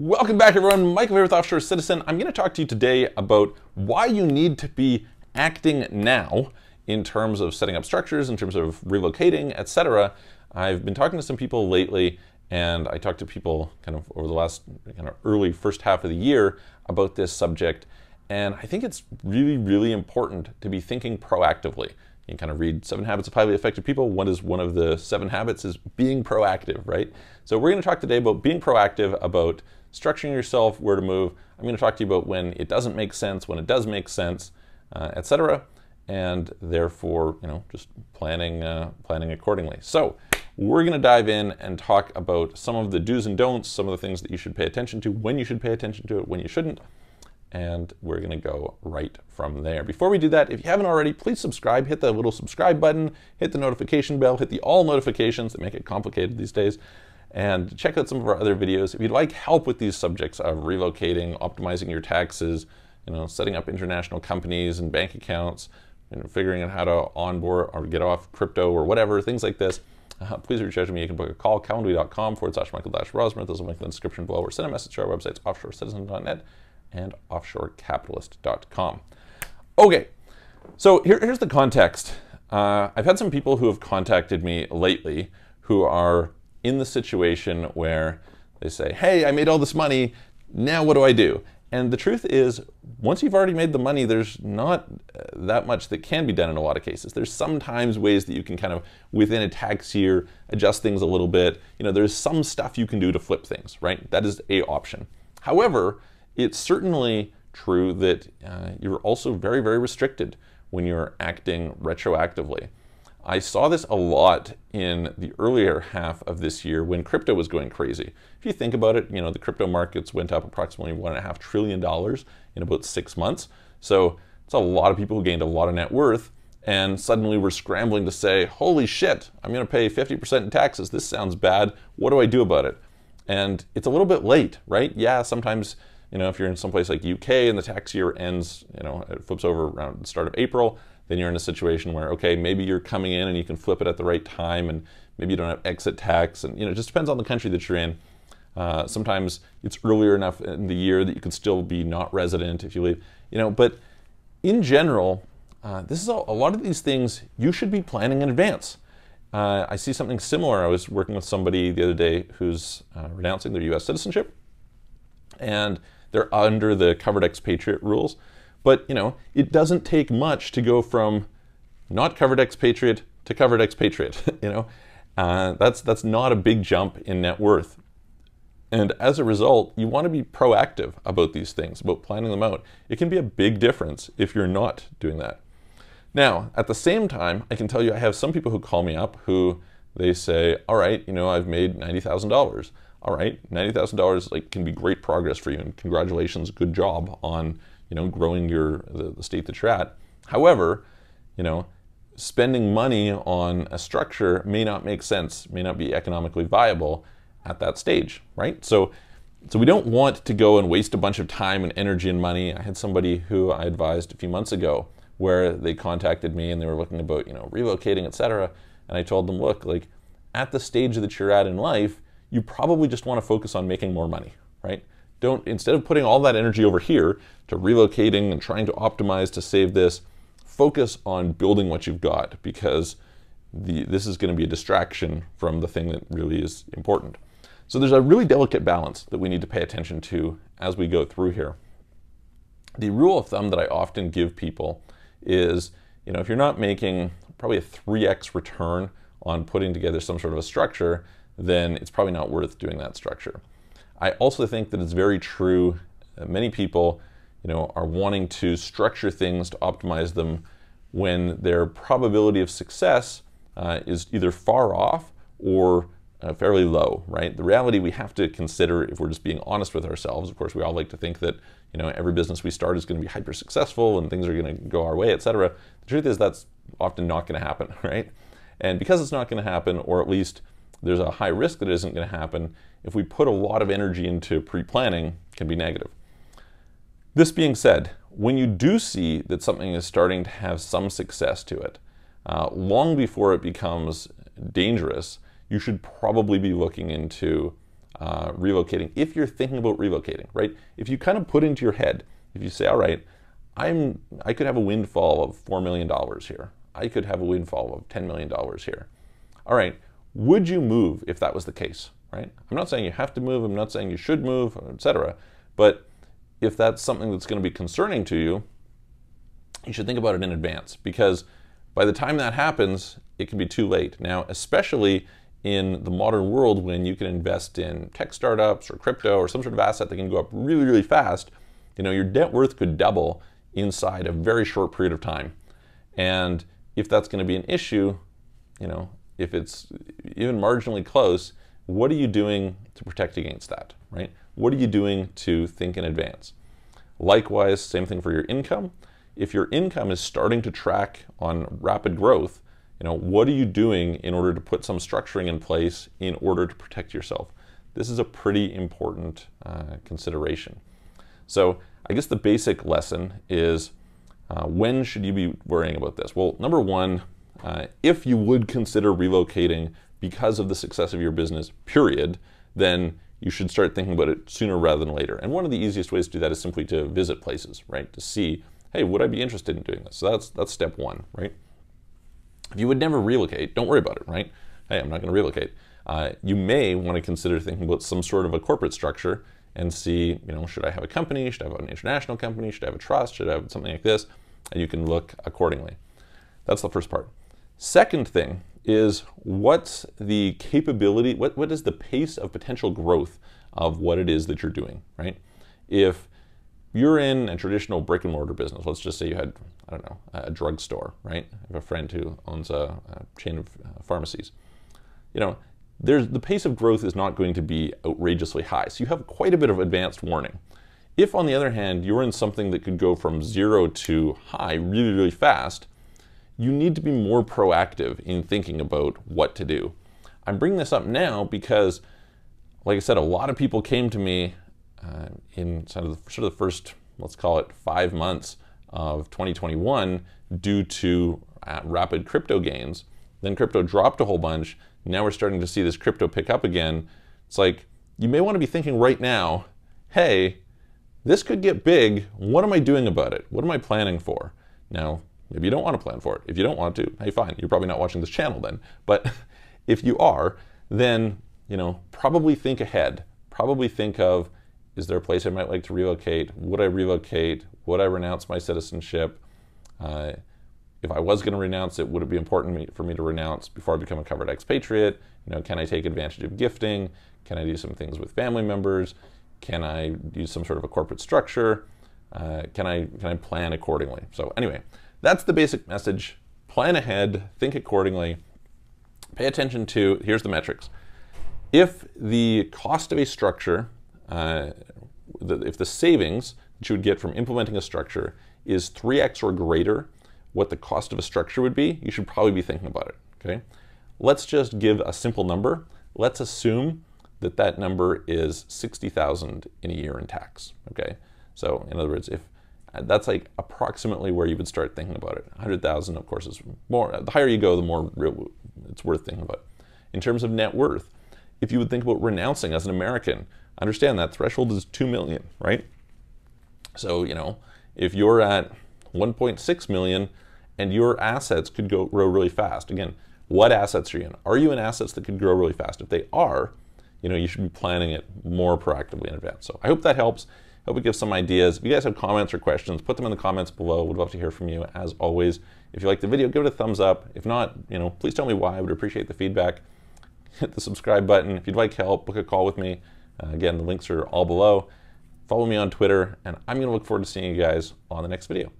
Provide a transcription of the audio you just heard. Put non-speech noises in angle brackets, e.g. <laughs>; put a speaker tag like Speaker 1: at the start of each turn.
Speaker 1: Welcome back, everyone. Michael here with Offshore Citizen. I'm going to talk to you today about why you need to be acting now in terms of setting up structures, in terms of relocating, etc. I've been talking to some people lately, and I talked to people kind of over the last kind of early first half of the year about this subject. And I think it's really, really important to be thinking proactively you kind of read seven habits of highly effective people. One is one of the seven habits is being proactive, right? So we're going to talk today about being proactive, about structuring yourself, where to move. I'm going to talk to you about when it doesn't make sense, when it does make sense, uh, etc. And therefore, you know, just planning, uh, planning accordingly. So we're going to dive in and talk about some of the do's and don'ts, some of the things that you should pay attention to, when you should pay attention to it, when you shouldn't and we're going to go right from there. Before we do that, if you haven't already, please subscribe, hit the little subscribe button, hit the notification bell, hit the all notifications that make it complicated these days, and check out some of our other videos. If you'd like help with these subjects of relocating, optimizing your taxes, you know, setting up international companies and bank accounts, and figuring out how to onboard or get off crypto or whatever, things like this, uh, please reach out to me. You can book a call, calendly.com forward slash Michael Rosmer. There's a link in the description below or send a message to our website's offshorecitizen.net and offshorecapitalist.com. Okay, so here, here's the context. Uh, I've had some people who have contacted me lately who are in the situation where they say, hey, I made all this money, now what do I do? And the truth is, once you've already made the money, there's not uh, that much that can be done in a lot of cases. There's sometimes ways that you can kind of, within a tax year, adjust things a little bit. You know, there's some stuff you can do to flip things, right? That is a option. However, it's certainly true that uh, you're also very, very restricted when you're acting retroactively. I saw this a lot in the earlier half of this year when crypto was going crazy. If you think about it, you know, the crypto markets went up approximately one and a half trillion dollars in about six months. So it's a lot of people who gained a lot of net worth and suddenly we're scrambling to say, holy shit, I'm gonna pay 50% in taxes. This sounds bad. What do I do about it? And it's a little bit late, right? Yeah, sometimes you know, if you're in some place like UK and the tax year ends, you know, it flips over around the start of April, then you're in a situation where, okay, maybe you're coming in and you can flip it at the right time and maybe you don't have exit tax. And, you know, it just depends on the country that you're in. Uh, sometimes it's earlier enough in the year that you can still be not resident if you leave, you know, but in general, uh, this is all, a lot of these things you should be planning in advance. Uh, I see something similar. I was working with somebody the other day who's uh, renouncing their US citizenship and they're under the covered expatriate rules. But, you know, it doesn't take much to go from not covered expatriate to covered expatriate, <laughs> you know? Uh, that's, that's not a big jump in net worth. And as a result, you want to be proactive about these things, about planning them out. It can be a big difference if you're not doing that. Now, at the same time, I can tell you I have some people who call me up who they say, all right, you know, I've made $90,000 all right, $90,000 like can be great progress for you and congratulations, good job on, you know, growing your the, the state that you're at. However, you know, spending money on a structure may not make sense, may not be economically viable at that stage, right? So so we don't want to go and waste a bunch of time and energy and money. I had somebody who I advised a few months ago where they contacted me and they were looking about, you know, relocating, etc. And I told them, look, like at the stage that you're at in life, you probably just want to focus on making more money, right? Don't, instead of putting all that energy over here to relocating and trying to optimize to save this, focus on building what you've got because the, this is going to be a distraction from the thing that really is important. So there's a really delicate balance that we need to pay attention to as we go through here. The rule of thumb that I often give people is, you know, if you're not making probably a 3x return on putting together some sort of a structure, then it's probably not worth doing that structure. I also think that it's very true that many people you know, are wanting to structure things to optimize them when their probability of success uh, is either far off or uh, fairly low, right? The reality we have to consider if we're just being honest with ourselves, of course, we all like to think that, you know, every business we start is going to be hyper successful and things are going to go our way, et cetera. The truth is that's often not going to happen, <laughs> right? And because it's not going to happen, or at least there's a high risk that it isn't going to happen. If we put a lot of energy into pre-planning, can be negative. This being said, when you do see that something is starting to have some success to it, uh, long before it becomes dangerous, you should probably be looking into uh, relocating if you're thinking about relocating, right? If you kind of put into your head, if you say, all right, I'm, I could have a windfall of $4 million here. I could have a windfall of $10 million here. All right, would you move if that was the case, right? I'm not saying you have to move, I'm not saying you should move, etc. But if that's something that's going to be concerning to you, you should think about it in advance because by the time that happens, it can be too late. Now, especially in the modern world when you can invest in tech startups or crypto or some sort of asset that can go up really, really fast, you know, your debt worth could double inside a very short period of time. And if that's going to be an issue, you know, if it's even marginally close, what are you doing to protect against that, right? What are you doing to think in advance? Likewise, same thing for your income. If your income is starting to track on rapid growth, you know, what are you doing in order to put some structuring in place in order to protect yourself? This is a pretty important uh, consideration. So I guess the basic lesson is uh, when should you be worrying about this? Well, number one, uh, if you would consider relocating because of the success of your business, period, then you should start thinking about it sooner rather than later. And one of the easiest ways to do that is simply to visit places, right? To see, hey, would I be interested in doing this? So that's that's step one, right? If you would never relocate, don't worry about it, right? Hey, I'm not going to relocate. Uh, you may want to consider thinking about some sort of a corporate structure and see, you know, should I have a company? Should I have an international company? Should I have a trust? Should I have something like this? And you can look accordingly. That's the first part. Second thing is what's the capability, what, what is the pace of potential growth of what it is that you're doing, right? If you're in a traditional brick and mortar business, let's just say you had, I don't know, a drugstore, right? I have a friend who owns a, a chain of uh, pharmacies. You know, there's, the pace of growth is not going to be outrageously high. So you have quite a bit of advanced warning. If, on the other hand, you're in something that could go from zero to high really, really fast, you need to be more proactive in thinking about what to do. I'm bringing this up now because, like I said, a lot of people came to me uh, in sort of, the, sort of the first, let's call it five months of 2021 due to uh, rapid crypto gains. Then crypto dropped a whole bunch. Now we're starting to see this crypto pick up again. It's like, you may want to be thinking right now, hey, this could get big. What am I doing about it? What am I planning for? Now, Maybe you don't want to plan for it. If you don't want to, hey, fine. You're probably not watching this channel then. But <laughs> if you are, then you know probably think ahead. Probably think of is there a place I might like to relocate? Would I relocate? Would I renounce my citizenship? Uh, if I was going to renounce it, would it be important for me to renounce before I become a covered expatriate? You know, can I take advantage of gifting? Can I do some things with family members? Can I use some sort of a corporate structure? Uh, can I can I plan accordingly? So anyway, that's the basic message. Plan ahead, think accordingly, pay attention to, here's the metrics. If the cost of a structure, uh, the, if the savings that you would get from implementing a structure is 3x or greater what the cost of a structure would be, you should probably be thinking about it, okay? Let's just give a simple number. Let's assume that that number is 60,000 in a year in tax, okay? So in other words, if uh, that's like approximately where you would start thinking about it. 100,000, of course, is more. The higher you go, the more real it's worth thinking about. In terms of net worth, if you would think about renouncing as an American, understand that threshold is 2 million, right? So, you know, if you're at 1.6 million and your assets could go grow really fast, again, what assets are you in? Are you in assets that could grow really fast? If they are, you know, you should be planning it more proactively in advance. So I hope that helps. Hope it gives some ideas. If you guys have comments or questions, put them in the comments below. we Would love to hear from you as always. If you like the video, give it a thumbs up. If not, you know, please tell me why. I would appreciate the feedback. <laughs> Hit the subscribe button. If you'd like help, book a call with me. Uh, again, the links are all below. Follow me on Twitter, and I'm going to look forward to seeing you guys on the next video.